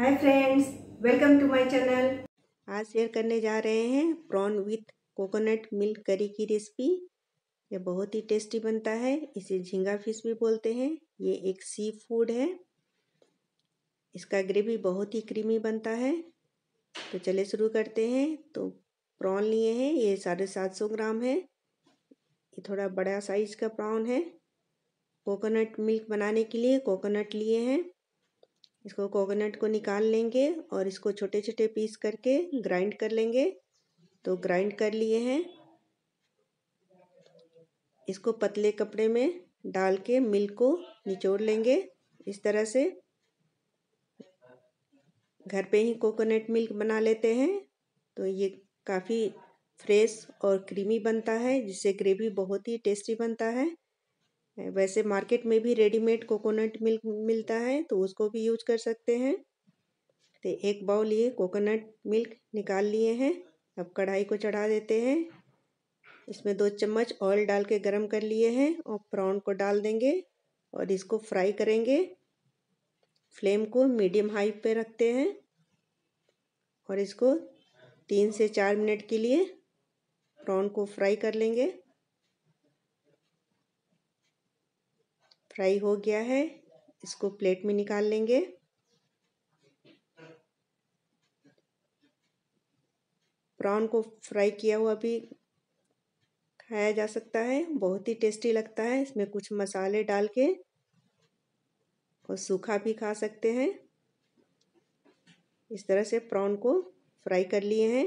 hi friends welcome to my channel आज share करने जा रहे हैं प्रॉन विथ कोकोनट मिल्क करी की रेसिपी ये बहुत ही टेस्टी बनता है इसे झींगा फिश भी बोलते हैं ये एक सी फूड है इसका ग्रेवी बहुत ही क्रीमी बनता है तो चले शुरू करते हैं तो प्रॉन लिए हैं ये साढ़े सात सौ ग्राम है ये थोड़ा बड़ा साइज़ का प्रॉन है कोकोनट मिल्क बनाने के लिए कोकोनट लिए हैं इसको कोकोनट को निकाल लेंगे और इसको छोटे छोटे पीस करके ग्राइंड कर लेंगे तो ग्राइंड कर लिए हैं इसको पतले कपड़े में डाल के मिल्क को निचोड़ लेंगे इस तरह से घर पे ही कोकोनट मिल्क बना लेते हैं तो ये काफ़ी फ्रेश और क्रीमी बनता है जिससे ग्रेवी बहुत ही टेस्टी बनता है वैसे मार्केट में भी रेडीमेड कोकोनट मिल्क मिलता है तो उसको भी यूज कर सकते हैं तो एक बाउल ये कोकोनट मिल्क निकाल लिए हैं अब कढ़ाई को चढ़ा देते हैं इसमें दो चम्मच ऑयल डाल के गर्म कर लिए हैं और प्रॉन को डाल देंगे और इसको फ्राई करेंगे फ्लेम को मीडियम हाई पे रखते हैं और इसको तीन से चार मिनट के लिए प्रॉन को फ्राई कर लेंगे फ्राई हो गया है इसको प्लेट में निकाल लेंगे प्रॉन को फ्राई किया हुआ भी खाया जा सकता है बहुत ही टेस्टी लगता है इसमें कुछ मसाले डाल के और सूखा भी खा सकते हैं इस तरह से प्रॉन को फ्राई कर लिए हैं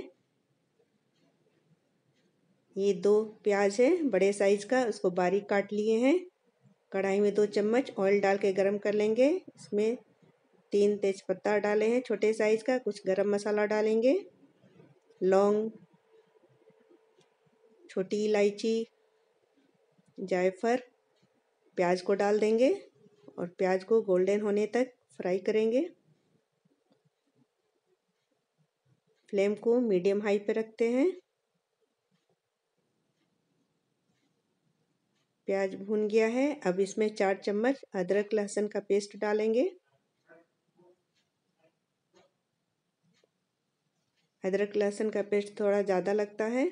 ये दो प्याज है बड़े साइज का उसको बारीक काट लिए हैं कढ़ाई में दो चम्मच ऑयल डाल के गर्म कर लेंगे इसमें तीन तेज पत्ता डाले हैं छोटे साइज़ का कुछ गरम मसाला डालेंगे लौंग छोटी इलायची जायफर प्याज को डाल देंगे और प्याज को गोल्डन होने तक फ्राई करेंगे फ्लेम को मीडियम हाई पे रखते हैं प्याज भून गया है अब इसमें चार चम्मच अदरक लहसुन का पेस्ट डालेंगे अदरक लहसुन का पेस्ट थोड़ा ज़्यादा लगता है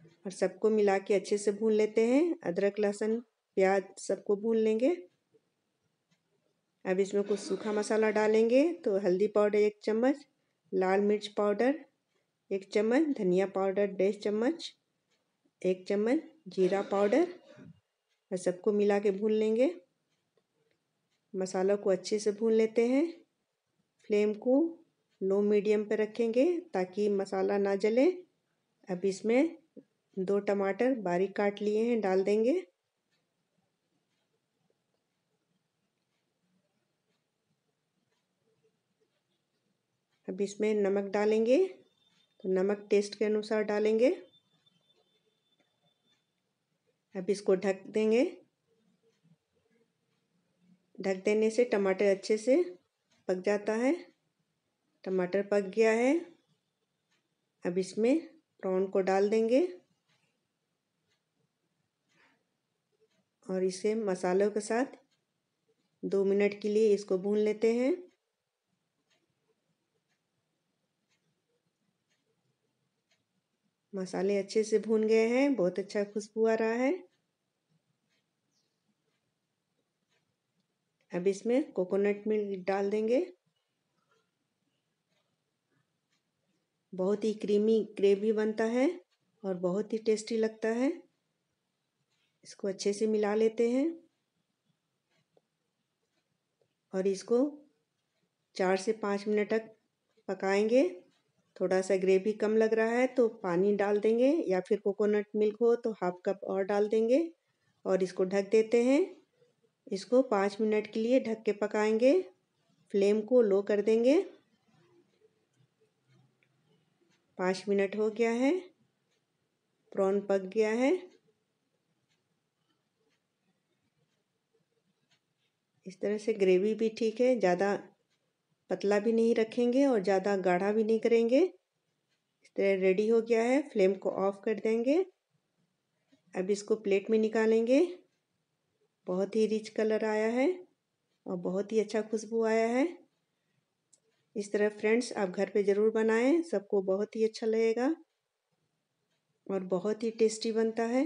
और सबको मिला के अच्छे से भून लेते हैं अदरक लहसुन प्याज सबको भून लेंगे अब इसमें कुछ सूखा मसाला डालेंगे तो हल्दी पाउडर एक चम्मच लाल मिर्च पाउडर एक चम्मच धनिया पाउडर डेढ़ चम्मच एक चम्मच जीरा पाउडर और सबको मिला के भून लेंगे मसालों को अच्छे से भून लेते हैं फ्लेम को लो मीडियम पर रखेंगे ताकि मसाला ना जले अब इसमें दो टमाटर बारीक काट लिए हैं डाल देंगे अब इसमें नमक डालेंगे तो नमक टेस्ट के अनुसार डालेंगे अब इसको ढक देंगे ढक देने से टमाटर अच्छे से पक जाता है टमाटर पक गया है अब इसमें प्रॉन को डाल देंगे और इसे मसालों के साथ दो मिनट के लिए इसको भून लेते हैं मसाले अच्छे से भून गए हैं बहुत अच्छा खुशबू आ रहा है अब इसमें कोकोनट मिल्क डाल देंगे बहुत ही क्रीमी ग्रेवी बनता है और बहुत ही टेस्टी लगता है इसको अच्छे से मिला लेते हैं और इसको चार से पाँच मिनट तक पकाएंगे थोड़ा सा ग्रेवी कम लग रहा है तो पानी डाल देंगे या फिर कोकोनट मिल्क हो तो हाफ कप और डाल देंगे और इसको ढक देते हैं इसको पाँच मिनट के लिए ढक के पकाएंगे फ्लेम को लो कर देंगे पाँच मिनट हो गया है प्रॉन पक गया है इस तरह से ग्रेवी भी ठीक है ज़्यादा पतला भी नहीं रखेंगे और ज़्यादा गाढ़ा भी नहीं करेंगे इस तरह रेडी हो गया है फ्लेम को ऑफ कर देंगे अब इसको प्लेट में निकालेंगे बहुत ही रिच कलर आया है और बहुत ही अच्छा खुशबू आया है इस तरह फ्रेंड्स आप घर पे ज़रूर बनाएं सबको बहुत ही अच्छा लगेगा और बहुत ही टेस्टी बनता है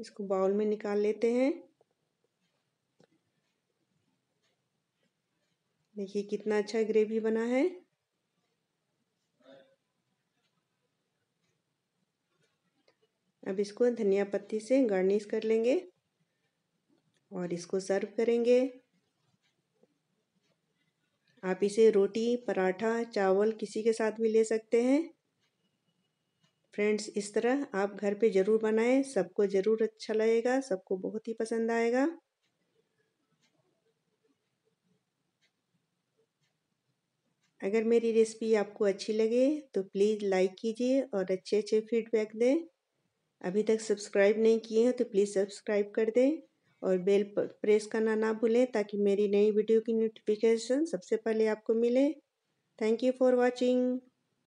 इसको बाउल में निकाल लेते हैं देखिए कितना अच्छा ग्रेवी बना है अब इसको धनिया पत्ती से गार्निश कर लेंगे और इसको सर्व करेंगे आप इसे रोटी पराठा चावल किसी के साथ भी ले सकते हैं फ्रेंड्स इस तरह आप घर पे ज़रूर बनाएं सबको ज़रूर अच्छा लगेगा सबको बहुत ही पसंद आएगा अगर मेरी रेसिपी आपको अच्छी लगे तो प्लीज़ लाइक कीजिए और अच्छे अच्छे फीडबैक दें अभी तक सब्सक्राइब नहीं किए हैं तो प्लीज़ सब्सक्राइब कर दें और बेल प्रेस करना ना भूलें ताकि मेरी नई वीडियो की नोटिफिकेशन सबसे पहले आपको मिले थैंक यू फॉर वॉचिंग